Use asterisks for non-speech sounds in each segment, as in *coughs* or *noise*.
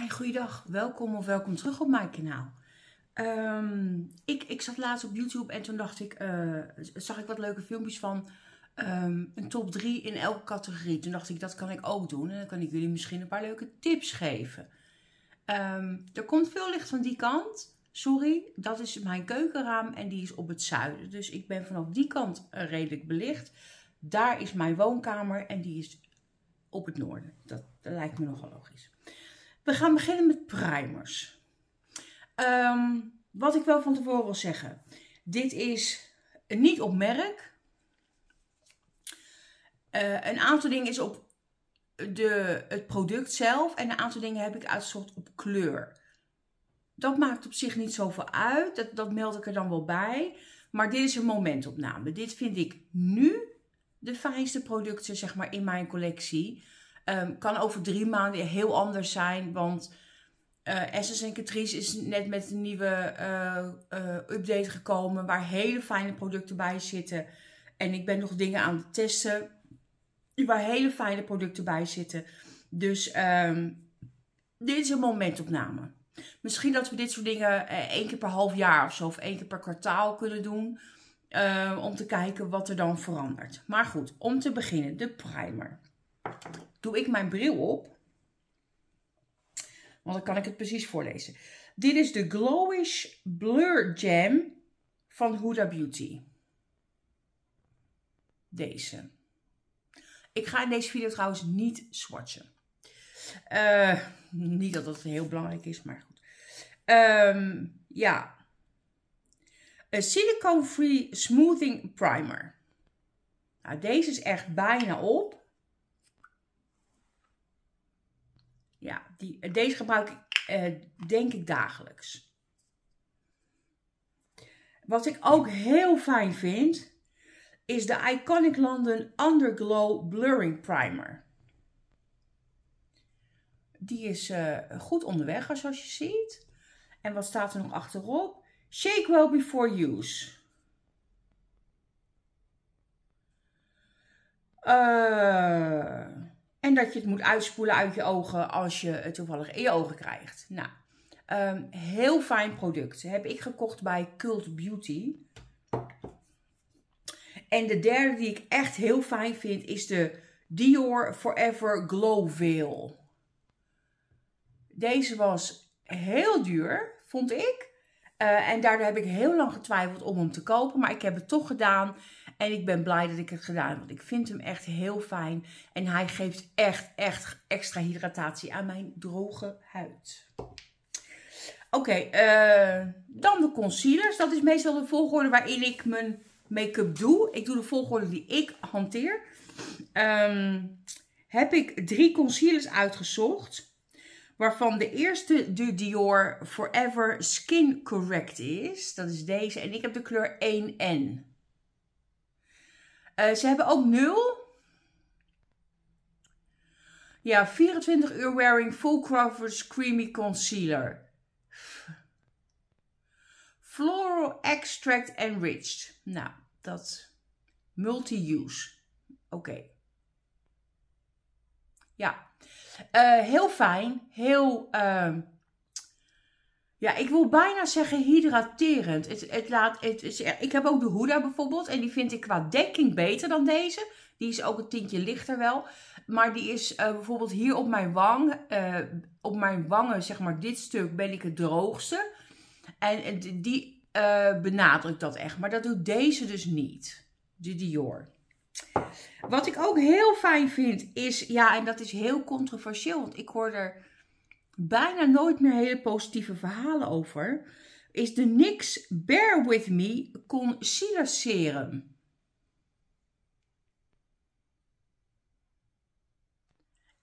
Hi, goeiedag. Welkom of welkom terug op mijn kanaal. Ehm, ik, ik zat laatst op YouTube en toen dacht ik, uh, zag ik wat leuke filmpjes van ehm, een top 3 in elke categorie. Toen dacht ik, dat kan ik ook doen en dan kan ik jullie misschien een paar leuke tips geven. Ehm, er komt veel licht van die kant. Sorry, dat is mijn keukenraam en die is op het zuiden. Dus ik ben vanaf die kant eh, redelijk belicht. Daar is mijn woonkamer en die is op het noorden. dat lijkt me nogal logisch. We gaan beginnen met primers. Ehm, wat ik wel van tevoren wil zeggen. Dit is niet op merk. Eh, een aantal dingen is op de, het product zelf. En een aantal dingen heb ik uitgezocht op kleur. Dat maakt op zich niet zoveel uit. Dat, dat meld ik er dan wel bij. Maar dit is een momentopname. Dit vind ik nu de fijnste producten zeg maar, in mijn collectie. Um, kan over drie maanden heel anders zijn. Want eh, Essence en Catrice is net met een nieuwe eh, eh, update gekomen. Waar hele fijne producten bij zitten. En ik ben nog dingen aan het testen. Waar hele fijne producten bij zitten. Dus ehm, dit is een momentopname. Misschien dat we dit soort dingen één keer per half jaar of zo. Of één keer per kwartaal kunnen doen. om te kijken wat er dan verandert. Maar goed, om te beginnen, de primer doe ik mijn bril op. Want dan kan ik het precies voorlezen. Dit is de Glowish Blur Jam van Huda Beauty. Deze. Ik ga in deze video trouwens niet swatchen. Eh, niet dat dat heel belangrijk is, maar goed. Ehm, ja. Een silicone-free smoothing primer. Nou, deze is echt bijna op. Ja, die, eh, deze gebruik ik eh, denk ik dagelijks. Wat ik ook heel fijn vind, is de Iconic London Underglow Blurring Primer. Die is eh, goed onderweg, zoals je ziet. En wat staat er nog achterop? Shake well before use. Uh, en dat je het moet uitspoelen uit je ogen als je het toevallig in je ogen krijgt. Nou, ehm, heel fijn product. Heb ik gekocht bij Cult Beauty. En de derde die ik echt heel fijn vind is de Dior Forever Glow Veil. Deze was heel duur, vond ik. Eh, en daardoor heb ik heel lang getwijfeld om hem te kopen. Maar ik heb het toch gedaan. En ik ben blij dat ik het gedaan want ik vind hem echt heel fijn. En hij geeft echt, echt extra hydratatie aan mijn droge huid. Oké, eh, dan de concealers. Dat is meestal de volgorde waarin ik mijn make-up doe. Ik doe de volgorde die ik hanteer. Ehm, heb ik drie concealers uitgezocht. Waarvan de eerste de Dior Forever Skin Correct is. Dat is deze. En ik heb de kleur 1N. Eh, ze hebben ook nul. Ja, 24 uur wearing full coverage creamy concealer. Floral extract enriched. Nou, dat multi-use. Oké. Ja, eh, heel fijn. Heel... Ehm, ja, ik wil bijna zeggen hydraterend. Het, het laat, het is, ik heb ook de Huda bijvoorbeeld. En die vind ik qua dekking beter dan deze. Die is ook een tintje lichter wel. Maar die is eh, bijvoorbeeld hier op mijn wang. Eh, op mijn wangen, zeg maar, dit stuk ben ik het droogste. En, die uh, benadrukt dat echt. Maar dat doet deze dus niet. De Dior. Wat ik ook heel fijn vind is, ja, en dat is heel controversieel. Want ik hoor er bijna nooit meer hele positieve verhalen over, is de NYX Bear With Me Concealer Serum.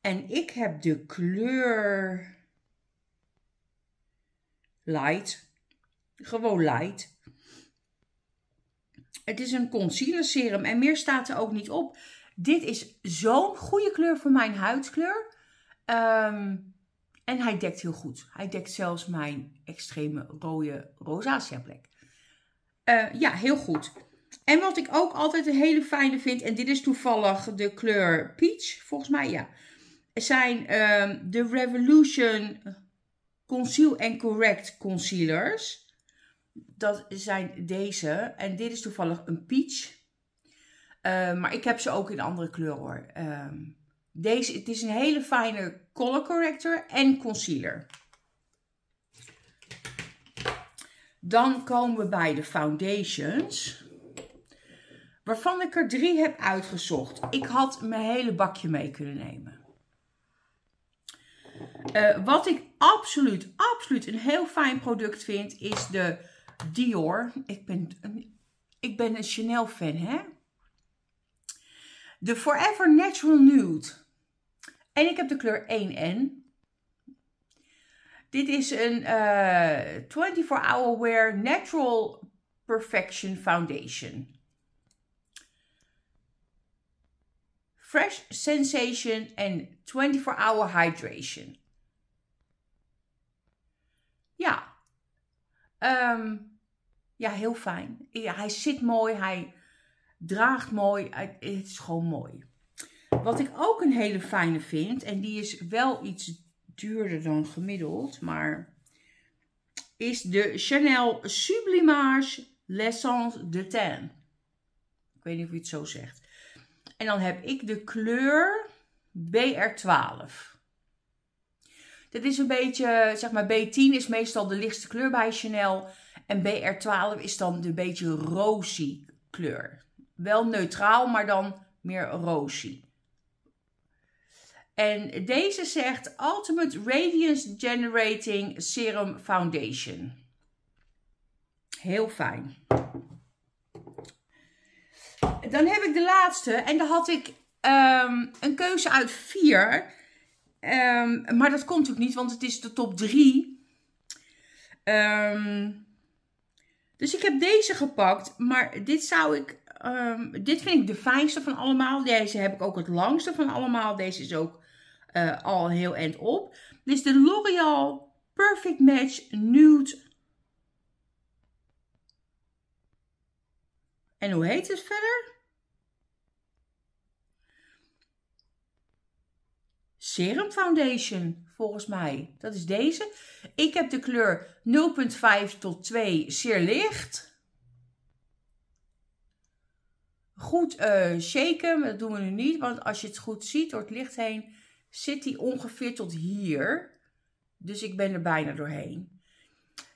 En ik heb de kleur light. Gewoon light. Het is een concealer serum en meer staat er ook niet op. Dit is zo'n goede kleur voor mijn huidskleur. Um, en hij dekt heel goed. Hij dekt zelfs mijn extreme rode rosacea plek. Eh, ja, heel goed. En wat ik ook altijd een hele fijne vind, en dit is toevallig de kleur peach, volgens mij ja, zijn ehm, de Revolution Conceal and Correct Concealers. Dat zijn deze. En dit is toevallig een peach. Eh, maar ik heb ze ook in andere kleuren hoor. Ehm, deze, het is een hele fijne color corrector en concealer. Dan komen we bij de foundations. Waarvan ik er drie heb uitgezocht. Ik had mijn hele bakje mee kunnen nemen. Eh, wat ik absoluut, absoluut een heel fijn product vind, is de Dior. Ik ben ik ben een Chanel fan, hè? De Forever Natural Nude. En ik heb de kleur 1N. Dit is een 24 eh, Hour Wear Natural Perfection Foundation. Fresh Sensation en 24 Hour Hydration. Ja. Ehm, ja, heel fijn. Ja, hij zit mooi, hij draagt mooi. Het is gewoon mooi. Wat ik ook een hele fijne vind, en die is wel iets duurder dan gemiddeld, maar is de Chanel Sublimage L'Essence de Teint. Ik weet niet of je het zo zegt. En dan heb ik de kleur BR12. Dat is een beetje, zeg maar, B10 is meestal de lichtste kleur bij Chanel. En BR12 is dan de beetje rosy kleur. Wel neutraal, maar dan meer rosy. En deze zegt Ultimate Radiance Generating Serum Foundation. Heel fijn. Dan heb ik de laatste. En daar had ik ehm, een keuze uit vier. Ehm, maar dat komt ook niet, want het is de top drie. Ehm, dus ik heb deze gepakt. Maar dit zou ik dit vind ik de fijnste van allemaal. Deze heb ik ook het langste van allemaal. Deze is ook eh, al heel eind op. Dit is de L'Oreal Perfect Match Nude. En hoe heet het verder? Serum Foundation, volgens mij. Dat is deze. Ik heb de kleur 0,5 tot 2, zeer licht. goed uh, shaken. dat doen we nu niet, want als je het goed ziet door het licht heen, zit die ongeveer tot hier. Dus ik ben er bijna doorheen.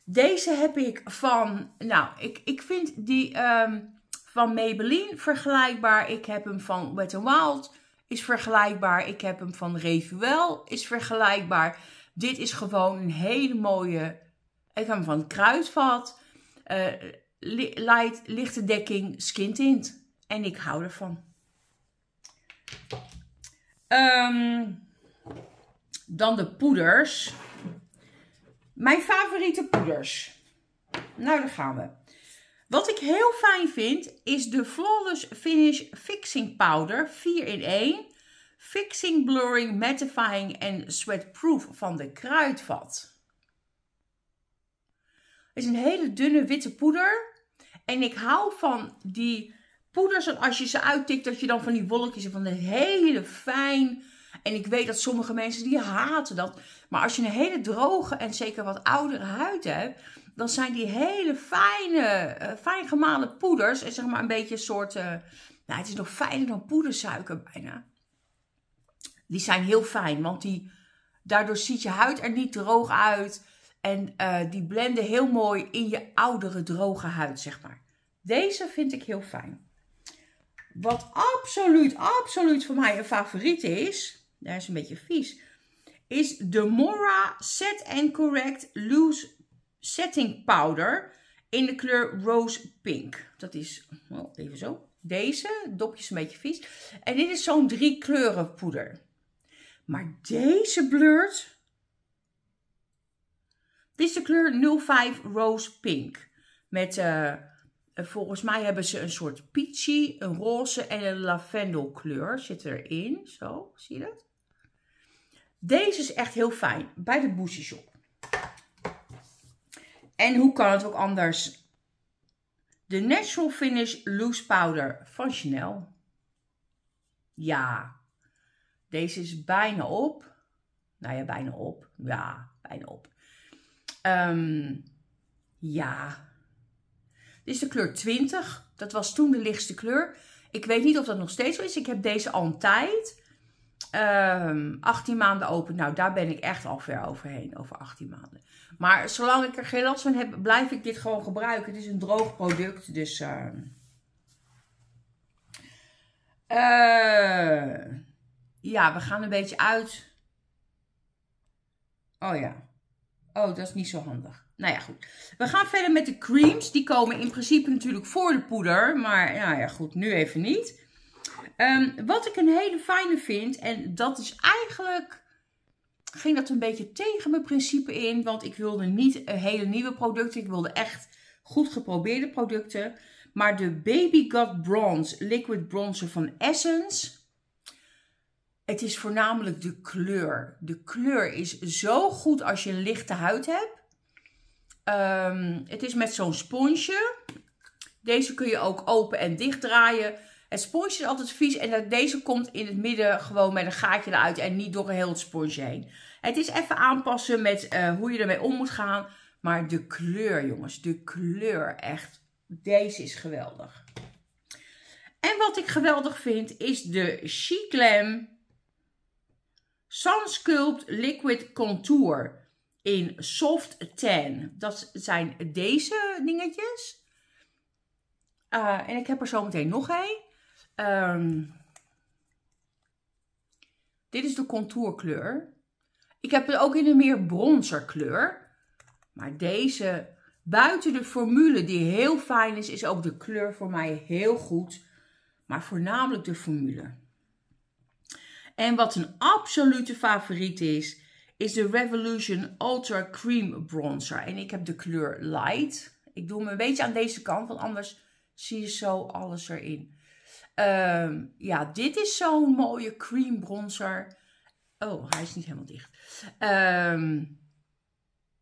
Deze heb ik van, nou, ik, ik vind die ehm, van Maybelline vergelijkbaar. Ik heb hem van Wet n Wild, is vergelijkbaar. Ik heb hem van Revuel, is vergelijkbaar. Dit is gewoon een hele mooie, ik heb hem van Kruidvat. Eh, light, lichte dekking, skin tint. En ik hou ervan. Um, dan de poeders. Mijn favoriete poeders. Nou, daar gaan we. Wat ik heel fijn vind is de Flawless Finish Fixing Powder 4 in 1. Fixing, Blurring, Mattifying en Sweatproof van de Kruidvat. Het is een hele dunne witte poeder. En ik hou van die poeders, als je ze uittikt, dat je dan van die wolkjes en van een hele fijn en ik weet dat sommige mensen die haten dat. Maar als je een hele droge en zeker wat oudere huid hebt, dan zijn die hele fijne, eh, fijn gemalen poeders, en eh, zeg maar een beetje een soort, eh, nou het is nog fijner dan poedersuiker bijna. Die zijn heel fijn, want die, daardoor ziet je huid er niet droog uit. En die blenden heel mooi in je oudere droge huid, zeg maar. Deze vind ik heel fijn. Wat absoluut, absoluut voor mij een favoriet is, daar is een beetje vies. Is de Mora Set and Correct Loose Setting Powder in de kleur Rose Pink. Dat is, wel even zo, deze. Dopjes een beetje vies. En dit is zo'n drie kleuren poeder. Maar deze blurt, dit is de kleur 05 Rose Pink. Met eh, eh, volgens mij hebben ze een soort peachy, een roze en een lavendelkleur zit erin. Zo, zie je dat? Deze is echt heel fijn, bij de Boosie Shop. En hoe kan het ook anders? De Natural Finish Loose Powder van Chanel. Ja, deze is bijna op. Nou ja, bijna op. Ja, bijna op. Ehm, ja, dit is de kleur 20. Dat was toen de lichtste kleur. Ik weet niet of dat nog steeds zo is. Ik heb deze al altijd. Um, 18 maanden open. Nou, daar ben ik echt al ver overheen, over 18 maanden. Maar zolang ik er geen last van heb, blijf ik dit gewoon gebruiken. Het is een droog product, dus... Ehm, eh, ja, we gaan een beetje uit. Oh ja. Oh, dat is niet zo handig nou ja, goed. We gaan verder met de creams. Die komen in principe natuurlijk voor de poeder. Maar nou ja, goed, nu even niet. Ehm, wat ik een hele fijne vind, en dat is eigenlijk... Ging dat een beetje tegen mijn principe in. Want ik wilde niet hele nieuwe producten. Ik wilde echt goed geprobeerde producten. Maar de Baby Got Bronze Liquid Bronzer van Essence. Het is voornamelijk de kleur. De kleur is zo goed als je een lichte huid hebt. Ehm, het is met zo'n sponsje. Deze kun je ook open en dicht draaien. Het sponsje is altijd vies en deze komt in het midden gewoon met een gaatje eruit en niet door heel het sponsje heen. Het is even aanpassen met eh, hoe je ermee om moet gaan. Maar de kleur jongens, de kleur echt. Deze is geweldig. En wat ik geweldig vind is de She Glam Sun Sculpt Liquid Contour in soft tan. Dat zijn deze dingetjes. Eh, en ik heb er zo meteen nog een. Ehm, dit is de contourkleur. Ik heb het ook in een meer bronzer kleur. Maar deze, buiten de formule die heel fijn is, is ook de kleur voor mij heel goed. Maar voornamelijk de formule. En wat een absolute favoriet is, is de Revolution Ultra Cream Bronzer. En ik heb de kleur Light. Ik doe hem een beetje aan deze kant, want anders zie je zo alles erin. Ehm, ja, dit is zo'n mooie cream bronzer. Oh, hij is niet helemaal dicht. Ehm,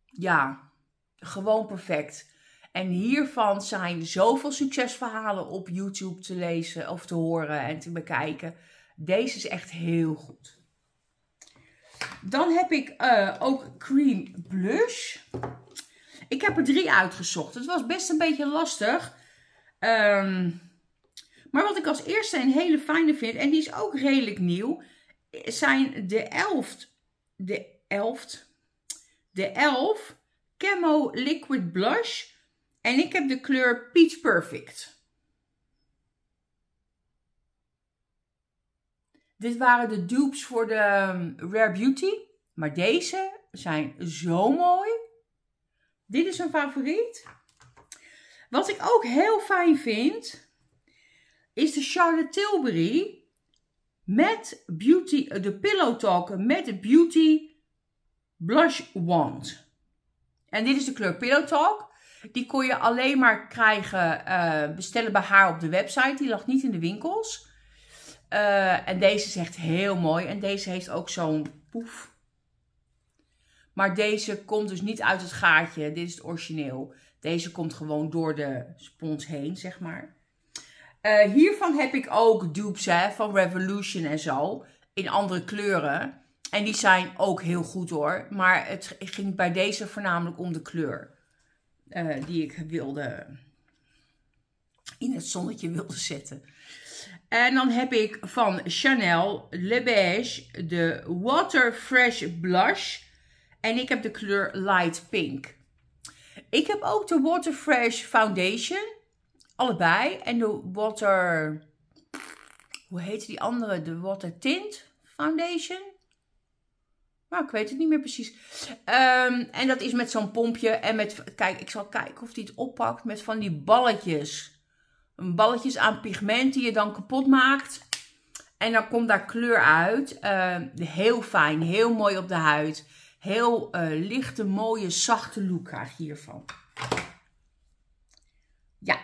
ja, gewoon perfect. En hiervan zijn zoveel succesverhalen op YouTube te lezen of te horen en te bekijken. Deze is echt heel goed. Dan heb ik uh, ook cream blush. Ik heb er drie uitgezocht. Het was best een beetje lastig. Ehm, maar wat ik als eerste een hele fijne vind, en die is ook redelijk nieuw, zijn de elft, de elft, de elf Camo Liquid Blush. En ik heb de kleur Peach Perfect. Dit waren de dupes voor de ehm, Rare Beauty. Maar deze zijn zo mooi. Dit is een favoriet. Wat ik ook heel fijn vind, is de Charlotte Tilbury met beauty, eh, de Pillow Talk met Beauty Blush Wand. En dit is de kleur Pillow Talk. Die kon je alleen maar krijgen, eh, bestellen bij haar op de website. Die lag niet in de winkels. Eh, en deze is echt heel mooi. En deze heeft ook zo'n poef. Maar deze komt dus niet uit het gaatje. Dit is het origineel. Deze komt gewoon door de spons heen, zeg maar. Eh, hiervan heb ik ook dupes hè, van Revolution en zo. In andere kleuren. En die zijn ook heel goed hoor. Maar het ging bij deze voornamelijk om de kleur. Eh, die ik wilde in het zonnetje wilde zetten. En dan heb ik van Chanel Le Beige de Water Fresh Blush. En ik heb de kleur Light Pink. Ik heb ook de Water Fresh Foundation. Allebei. En de Water... Hoe heet die andere? De Water Tint Foundation. Nou, ik weet het niet meer precies. Ehm, en dat is met zo'n pompje. En met... Kijk, ik zal kijken of die het oppakt met van die balletjes een balletjes aan pigment die je dan kapot maakt. En dan komt daar kleur uit. Eh, heel fijn, heel mooi op de huid. Heel eh, lichte, mooie, zachte look krijg je hiervan. Ja.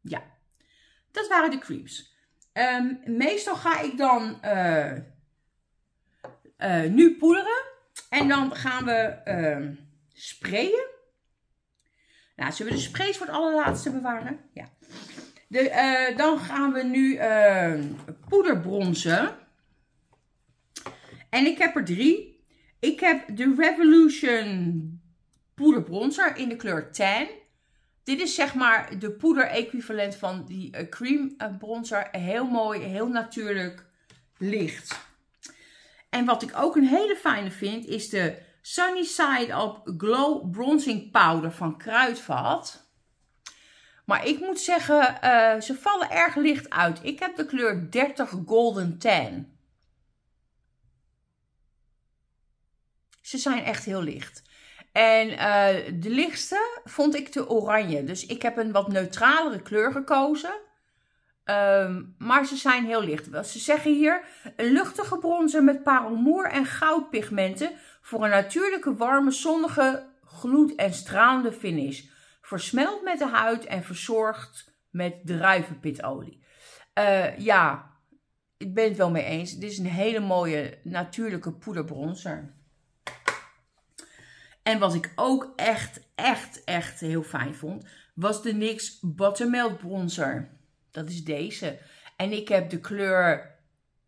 Ja. Dat waren de creams. Ehm, meestal ga ik dan eh, nu poederen. En dan gaan we ehm, sprayen. Nou, zullen we de sprays voor het allerlaatste bewaren? Ja. De, eh, dan gaan we nu uh, poederbronzen. En ik heb er drie. Ik heb de Revolution poederbronzer in de kleur tan. Dit is zeg maar de poeder equivalent van die eh, cream bronzer. Heel mooi, heel natuurlijk licht. En wat ik ook een hele fijne vind is de Sunny Side Up Glow Bronzing Powder van Kruidvat. Maar ik moet zeggen, eh, ze vallen erg licht uit. Ik heb de kleur 30 Golden Tan. Ze zijn echt heel licht. En eh, de lichtste vond ik de oranje. Dus ik heb een wat neutralere kleur gekozen. Ehm, maar ze zijn heel licht. Ze zeggen hier een luchtige bronzer met parelmoer en goudpigmenten voor een natuurlijke warme, zonnige gloed en stralende finish. Versmelt met de huid en verzorgd met druivenpitolie. Eh, ja, ik ben het wel mee eens. Dit is een hele mooie natuurlijke poederbronzer. En wat ik ook echt, echt, echt heel fijn vond, was de NYX Buttermilk Bronzer. Dat is deze. En ik heb de kleur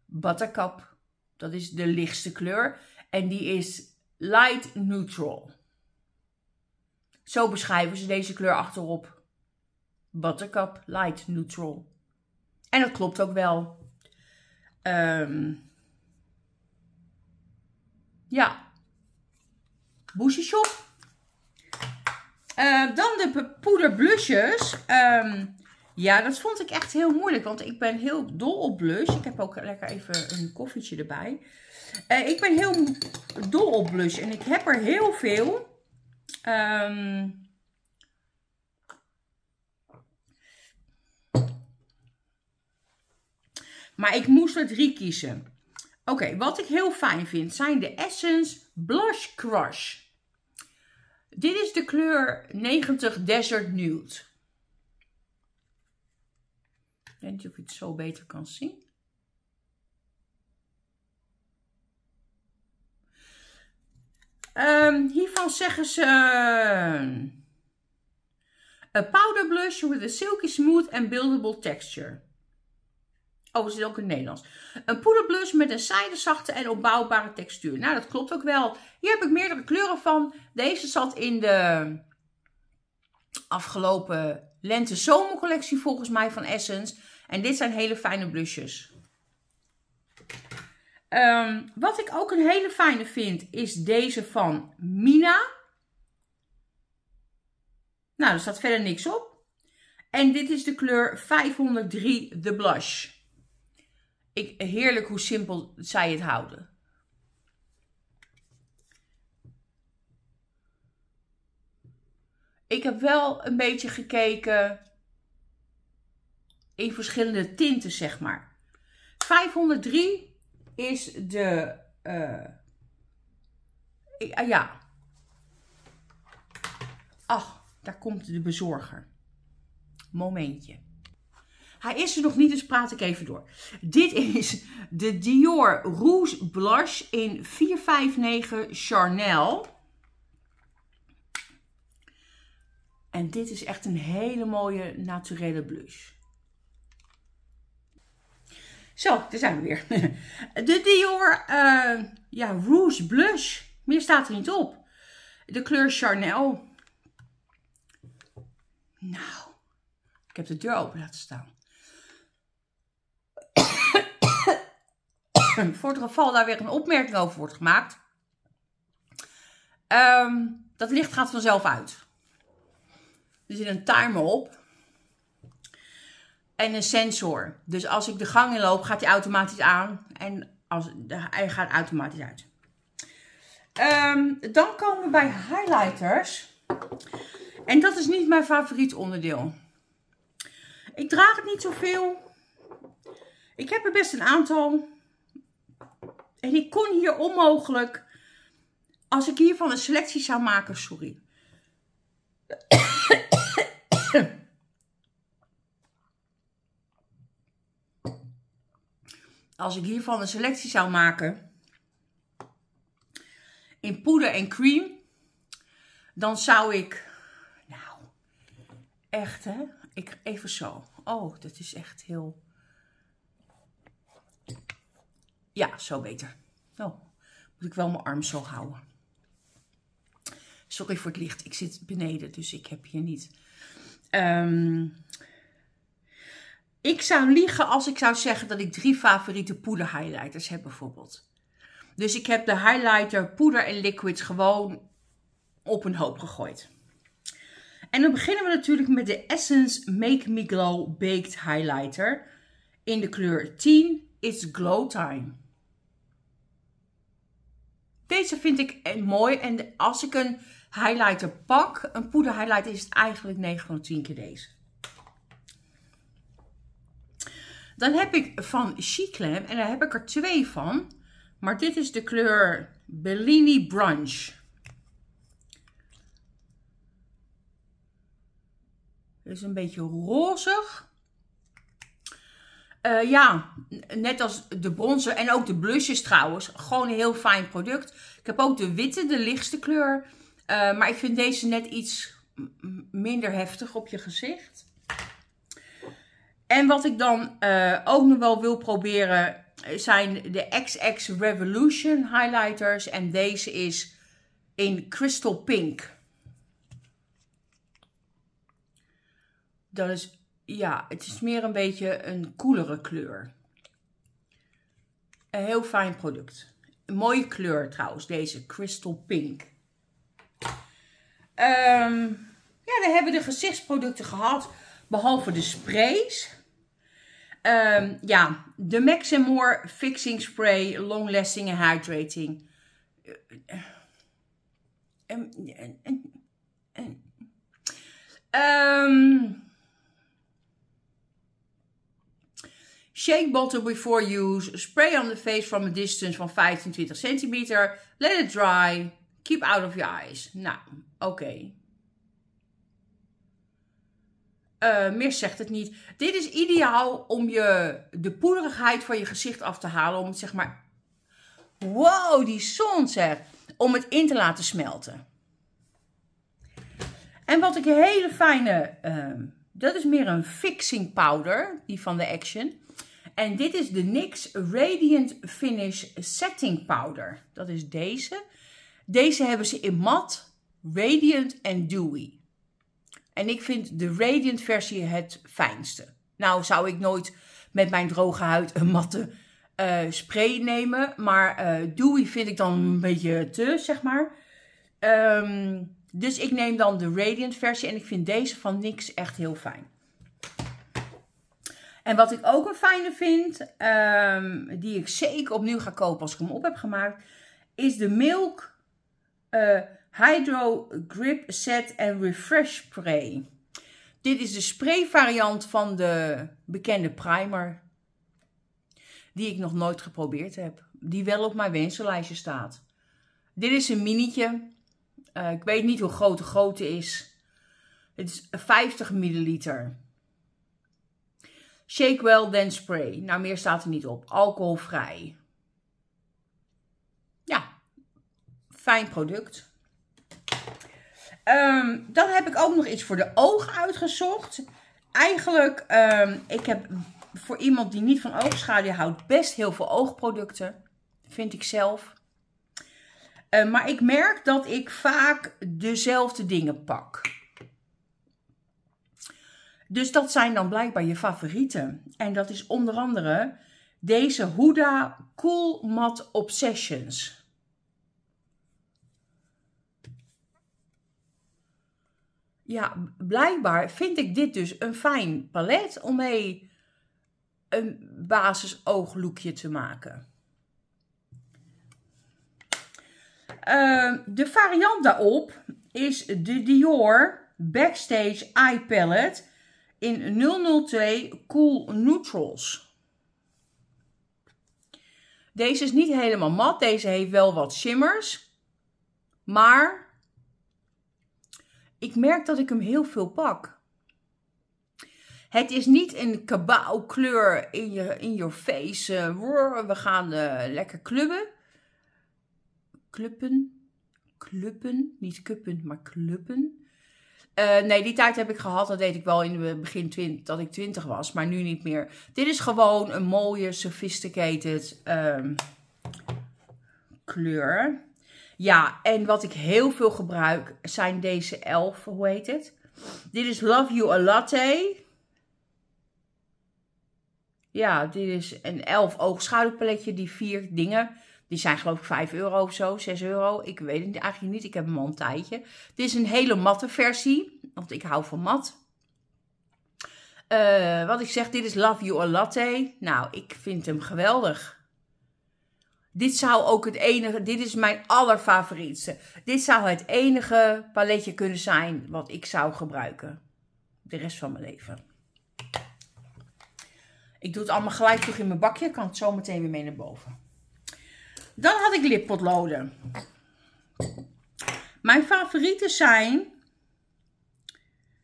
Buttercup. Dat is de lichtste kleur. En die is light neutral. Zo beschrijven ze deze kleur achterop. Buttercup light neutral. En dat klopt ook wel. Ehm, ja. Bushy Shop. Ehm, dan de poederblusjes. Um, ehm, ja, dat vond ik echt heel moeilijk. Want ik ben heel dol op blush. Ik heb ook lekker even een koffietje erbij. Eh, ik ben heel dol op blush. En ik heb er heel veel. Ehm, maar ik moest er drie kiezen. Oké, wat ik heel fijn vind zijn de Essence Blush Crush. Dit is de kleur 90 Desert Nude. Ik weet niet of je het zo beter kan zien. Ehm, hiervan zeggen ze... een powder blush with a silky smooth and buildable texture. Oh, we zit ook in het Nederlands. Een poederblush met een zijdezachte en opbouwbare textuur. Nou, dat klopt ook wel. Hier heb ik meerdere kleuren van. Deze zat in de afgelopen lente-zomercollectie volgens mij van Essence. En dit zijn hele fijne blushes. Ehm, wat ik ook een hele fijne vind, is deze van Mina. Nou, er staat verder niks op. En dit is de kleur 503 The Blush. Ik, heerlijk hoe simpel zij het houden. Ik heb wel een beetje gekeken in verschillende tinten, zeg maar. 503 is de. Uh, ja. Ach, daar komt de bezorger. Momentje. Hij is er nog niet, dus praat ik even door. Dit is de Dior Rouge Blush in 459 Charnel. En dit is echt een hele mooie naturele blush. Zo, daar zijn we weer. *laughs* De Dior eh, ja, Rouge Blush. Meer staat er niet op. De kleur Chanel. Nou, ik heb de deur open laten staan. *coughs* Voor het geval daar weer een opmerking over wordt gemaakt. Ehm, dat licht gaat vanzelf uit. Er zit een timer op en een sensor. Dus als ik de gang in loop, gaat hij automatisch aan en als, hij gaat automatisch uit. Ehm, dan komen we bij highlighters. En dat is niet mijn favoriet onderdeel. Ik draag het niet zoveel. Ik heb er best een aantal. En ik kon hier onmogelijk, als ik hiervan een selectie zou maken, sorry. als ik hiervan een selectie zou maken in poeder en cream, dan zou ik, nou, echt hè, ik, even zo. Oh, dat is echt heel, ja, zo beter. Oh, moet ik wel mijn arm zo houden. Sorry voor het licht, ik zit beneden, dus ik heb hier niet. Um, ik zou liegen als ik zou zeggen dat ik drie favoriete poeder highlighters heb bijvoorbeeld. Dus ik heb de highlighter, poeder en liquids gewoon op een hoop gegooid. En dan beginnen we natuurlijk met de Essence Make Me Glow Baked Highlighter in de kleur 10 It's Glow Time. Deze vind ik mooi en als ik een highlighter pak, een poeder highlighter, is het eigenlijk 9 van 10 keer deze. Dan heb ik van Chiclam, en daar heb ik er twee van. Maar dit is de kleur Bellini Brunch. Is een beetje rozig. Eh, ja, net als de bronzen en ook de blushes trouwens. Gewoon een heel fijn product. Ik heb ook de witte, de lichtste kleur. Eh, maar ik vind deze net iets minder heftig op je gezicht. En wat ik dan eh, ook nog wel wil proberen eh, zijn de XX Revolution highlighters. En deze is in Crystal Pink. Dat is, ja, het is meer een beetje een koelere kleur. Een heel fijn product. Een mooie kleur trouwens, deze Crystal Pink. Um, ja, dan hebben de gezichtsproducten gehad. Behalve de sprays. Ehm, ja, de Maximore Fixing Spray Long Lasting and Hydrating. Eh, eh, eh, ehm, shake bottle before use. Spray on the face from a distance van 15-20 centimeter. Let it dry. Keep out of your eyes. Nou, oké. Uh, eh, meer zegt het niet. Dit is ideaal om je, de poederigheid van je gezicht af te halen. Om het zeg maar. Wow, die zon zeg. Om het in te laten smelten. En wat ik een hele fijne. Ehm, dat is meer een fixing powder. Die van de Action. En dit is de NYX Radiant Finish Setting Powder. Dat is deze. Deze hebben ze in mat, radiant en dewy. En ik vind de radiant versie het fijnste. Nou zou ik nooit met mijn droge huid een matte eh, spray nemen. Maar uh, eh, dewy vind ik dan een beetje te, zeg maar. Ehm, dus ik neem dan de radiant versie. En ik vind deze van NYX echt heel fijn. En wat ik ook een fijne vind, ehm, die ik zeker opnieuw ga kopen als ik hem op heb gemaakt, is de Milk uh, Hydro Grip Set and Refresh Spray. Dit is de spray variant van de bekende primer. Die ik nog nooit geprobeerd heb. Die wel op mijn wensenlijstje staat. Dit is een minietje. Uh, ik weet niet hoe groot de grootte is. Het is 50 milliliter. Shake well then spray. Nou, meer staat er niet op. Alcoholvrij. Ja, fijn product. Ehm, dan heb ik ook nog iets voor de ogen uitgezocht. Eigenlijk, um, ik heb voor iemand die niet van oogschaduw houdt, best heel veel oogproducten. Vind ik zelf. Ehm, maar ik merk dat ik vaak dezelfde dingen pak. Dus dat zijn dan blijkbaar je favorieten. En dat is onder andere deze Huda Cool Matte Obsessions. ja, blijkbaar vind ik dit dus een fijn palet om mee een basis ooglookje te maken. Ehm, de variant daarop is de Dior Backstage Eye Palette in 002 Cool Neutrals. Deze is niet helemaal mat. Deze heeft wel wat shimmers. Maar ik merk dat ik hem heel veel pak. Het is niet een kleur in je in your face. Eh, we gaan eh, lekker clubben. Kluppen. Kluppen. Niet kuppen, maar kluppen. Eh, nee, die tijd heb ik gehad. Dat deed ik wel in het begin dat ik twintig was. Maar nu niet meer. Dit is gewoon een mooie, sophisticated ehm, kleur. Ja, en wat ik heel veel gebruik zijn deze elf. Hoe heet het? Dit is Love You A Latte. Ja, dit is een elf oogschaduwpaletje. Die vier dingen. Die zijn geloof ik 5 euro of zo, 6 euro. Ik weet het eigenlijk niet. Ik heb hem al een tijdje. Dit is een hele matte versie. Want ik hou van mat. Eh, wat ik zeg, dit is Love You A Latte. Nou, ik vind hem geweldig. Dit zou ook het enige, dit is mijn allerfavorietste. Dit zou het enige paletje kunnen zijn wat ik zou gebruiken. De rest van mijn leven. Ik doe het allemaal gelijk terug in mijn bakje. Kan het zo meteen weer mee naar boven. Dan had ik lippotloden. Mijn favorieten zijn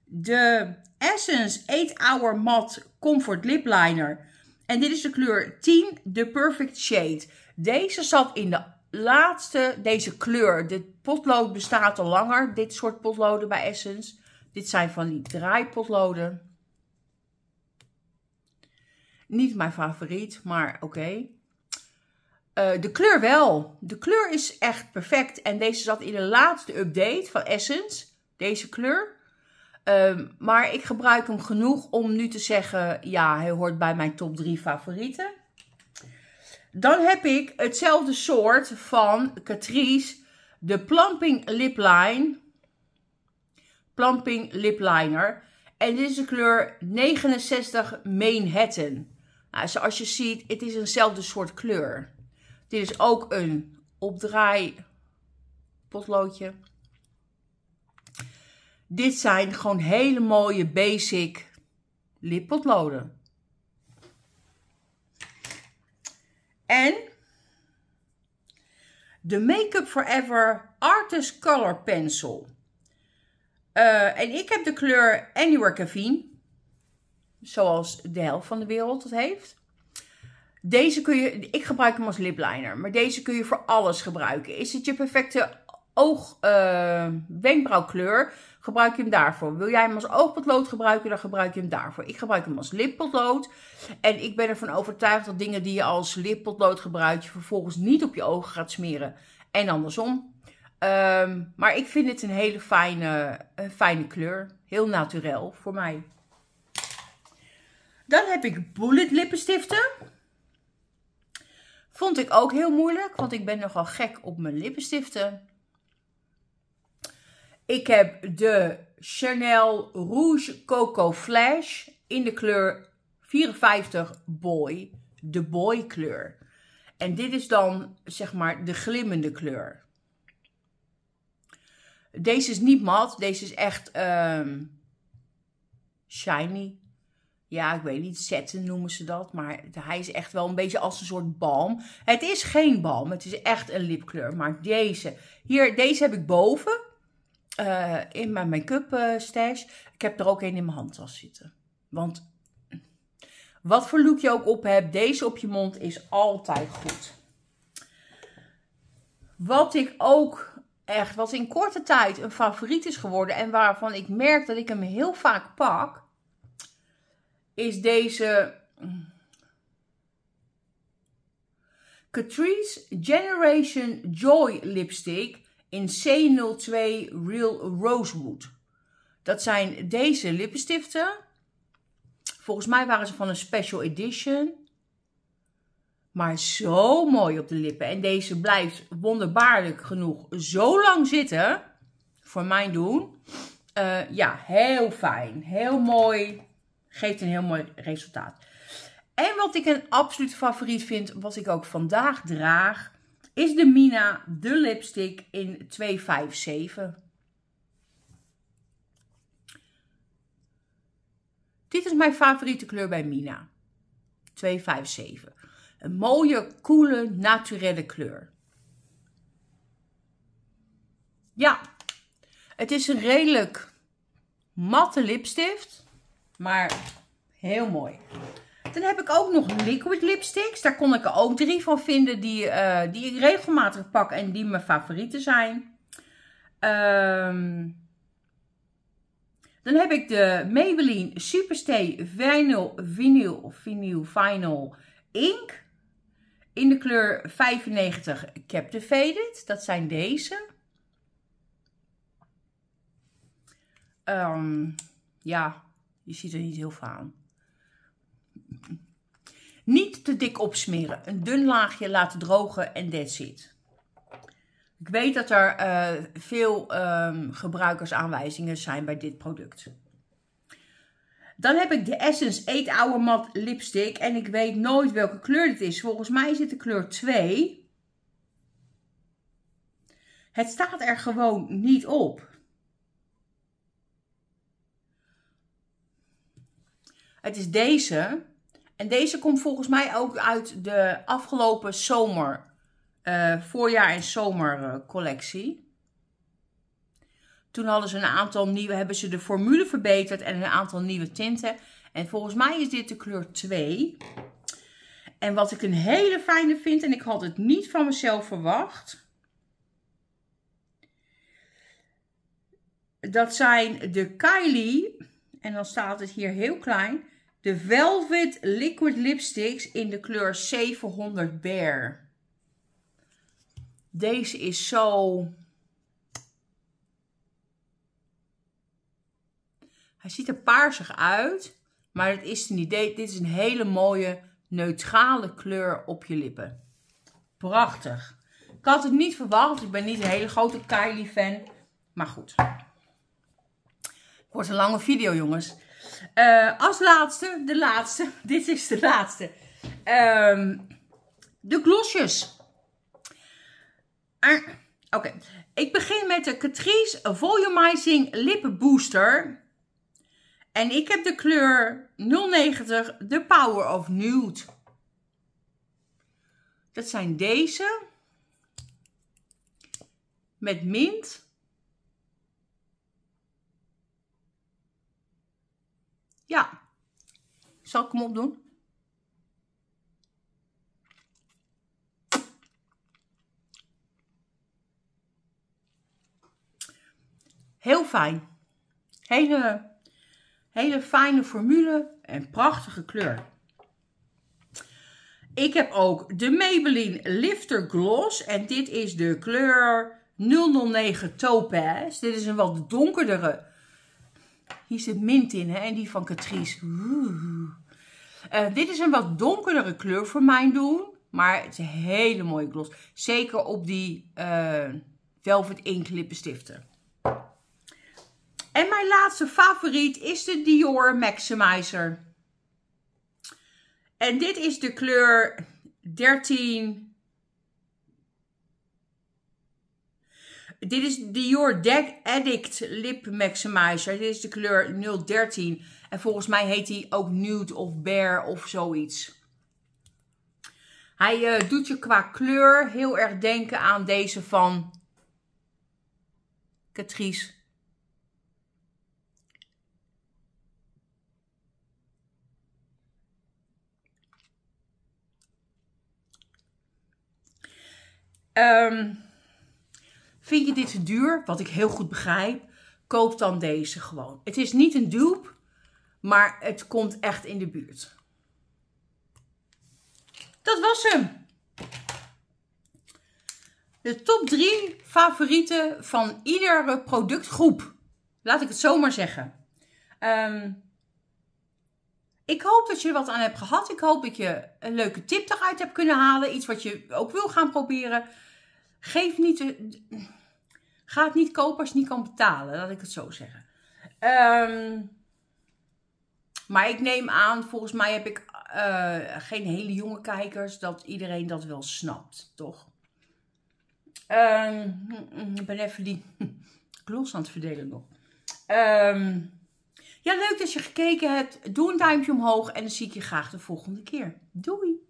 de Essence 8 Hour Matte Comfort Lip Liner. En dit is de kleur 10, de Perfect Shade. Deze zat in de laatste, deze kleur. Dit potlood bestaat al langer, dit soort potloden bij Essence. Dit zijn van die draaipotloden. Niet mijn favoriet, maar oké. Eh, de kleur wel. De kleur is echt perfect. En deze zat in de laatste update van Essence. Deze kleur. Ehm, maar ik gebruik hem genoeg om nu te zeggen, ja, hij hoort bij mijn top 3 favorieten. Dan heb ik hetzelfde soort van Catrice, de Plumping Lip Line. Plumping Lip Liner. En dit is de kleur 69 Manhattan. Nou, zoals je ziet, het is eenzelfde soort kleur. Dit is ook een opdraai potloodje. Dit zijn gewoon hele mooie basic lippotloden. de Makeup Forever Artist Color Pencil. Eh, en ik heb de kleur Anywhere Caffeine. Zoals de helft van de wereld het heeft. Deze kun je, ik gebruik hem als lip liner, maar deze kun je voor alles gebruiken. Is het je perfecte oog, eh, wenkbrauwkleur, gebruik je hem daarvoor. Wil jij hem als oogpotlood gebruiken, dan gebruik je hem daarvoor. Ik gebruik hem als lippotlood. En ik ben ervan overtuigd dat dingen die je als lippotlood gebruikt, je vervolgens niet op je ogen gaat smeren. En andersom. Ehm, maar ik vind het een hele fijne, een fijne kleur. Heel naturel voor mij. Dan heb ik bullet lippenstiften. Vond ik ook heel moeilijk, want ik ben nogal gek op mijn lippenstiften. Ik heb de Chanel Rouge Coco Flash in de kleur 54 Boy, de Boy kleur. En dit is dan zeg maar de glimmende kleur. Deze is niet mat, deze is echt ehm, shiny. Ja, ik weet niet, zetten noemen ze dat. Maar hij is echt wel een beetje als een soort balm. Het is geen balm, het is echt een lipkleur. Maar deze, hier, deze heb ik boven. Eh, in mijn make-up eh, stash. Ik heb er ook één in mijn handtas zitten. Want wat voor look je ook op hebt, deze op je mond is altijd goed. Wat ik ook echt, wat in korte tijd een favoriet is geworden en waarvan ik merk dat ik hem heel vaak pak, is deze mm, Catrice Generation Joy Lipstick in C02 Real Rosewood. Dat zijn deze lippenstiften. Volgens mij waren ze van een special edition. Maar zo mooi op de lippen. En deze blijft wonderbaarlijk genoeg zo lang zitten. Voor mijn doen. Eh, ja, heel fijn. Heel mooi. Geeft een heel mooi resultaat. En wat ik een absoluut favoriet vind, wat ik ook vandaag draag, is de Mina de lipstick in 257. Dit is mijn favoriete kleur bij Mina. 257. Een mooie, koele, naturelle kleur. Ja, het is een redelijk matte lipstift, maar heel mooi. Dan heb ik ook nog liquid lipsticks. Daar kon ik er ook drie van vinden die, eh, die ik regelmatig pak en die mijn favorieten zijn. Ehm, dan heb ik de Maybelline Superstay Vinyl, Vinyl, Vinyl, Vinyl Ink. In de kleur 95 faded. Dat zijn deze. Ehm, ja, je ziet er niet heel veel aan. Niet te dik opsmeren. Een dun laagje laten drogen en that's it. Ik weet dat er eh, veel um, gebruikersaanwijzingen zijn bij dit product. Dan heb ik de Essence Eet Our Mat Lipstick. En ik weet nooit welke kleur dit is. Volgens mij zit de kleur 2. Het staat er gewoon niet op. Het is deze. En deze komt volgens mij ook uit de afgelopen zomer, uh, voorjaar- en zomercollectie. Eh, Toen hadden ze een aantal nieuwe, hebben ze de formule verbeterd en een aantal nieuwe tinten. En volgens mij is dit de kleur 2. En wat ik een hele fijne vind, en ik had het niet van mezelf verwacht. Dat zijn de Kylie. En dan staat het hier heel klein de Velvet Liquid Lipsticks in de kleur 700 Bear. Deze is zo... Hij ziet er paarsig uit, maar het is een idee. Dit is een hele mooie neutrale kleur op je lippen. Prachtig. Ik had het niet verwacht. Ik ben niet een hele grote Kylie-fan. Maar goed. Het wordt een lange video, jongens. Eh, als laatste, de laatste. *laughs* Dit is de laatste. Ehm, de glossjes. Ah, oké. Ik begin met de Catrice Volumizing Lip Booster. En ik heb de kleur 090 de Power of Nude. Dat zijn deze. Met mint. Ja. Zal ik hem opdoen? Heel fijn. Hele, hele fijne formule en prachtige kleur. Ik heb ook de Maybelline Lifter Gloss. En dit is de kleur 009 Topaz. Dit is een wat donkerdere hier zit mint in hè? en die van Catrice. Uh, dit is een wat donkerdere kleur voor mijn doen. Maar het is een hele mooie gloss. Zeker op die eh, Velvet Ink lippenstiften. En mijn laatste favoriet is de Dior Maximizer. En dit is de kleur 13 Dit is Dior Deck Addict Lip Maximizer. Dit is de kleur 013. En volgens mij heet hij ook Nude of bare of zoiets. Hij eh, doet je qua kleur heel erg denken aan deze van Catrice. Um, Vind je dit te duur? Wat ik heel goed begrijp. Koop dan deze gewoon. Het is niet een dupe, maar het komt echt in de buurt. Dat was hem. De top 3 favorieten van iedere productgroep. Laat ik het zo maar zeggen. Ehm, ik hoop dat je er wat aan hebt gehad. Ik hoop dat je een leuke tip eruit hebt kunnen halen. Iets wat je ook wil gaan proberen. Geef niet. Ga het niet kopen als je niet kan betalen, laat ik het zo zeggen. Ehm, maar ik neem aan, volgens mij heb ik eh, geen hele jonge kijkers, dat iedereen dat wel snapt, toch? Ehm, ik ben even die klos *laughs* aan het verdelen nog. Ehm, ja, leuk dat je gekeken hebt. Doe een duimpje omhoog en dan zie ik je graag de volgende keer. Doei!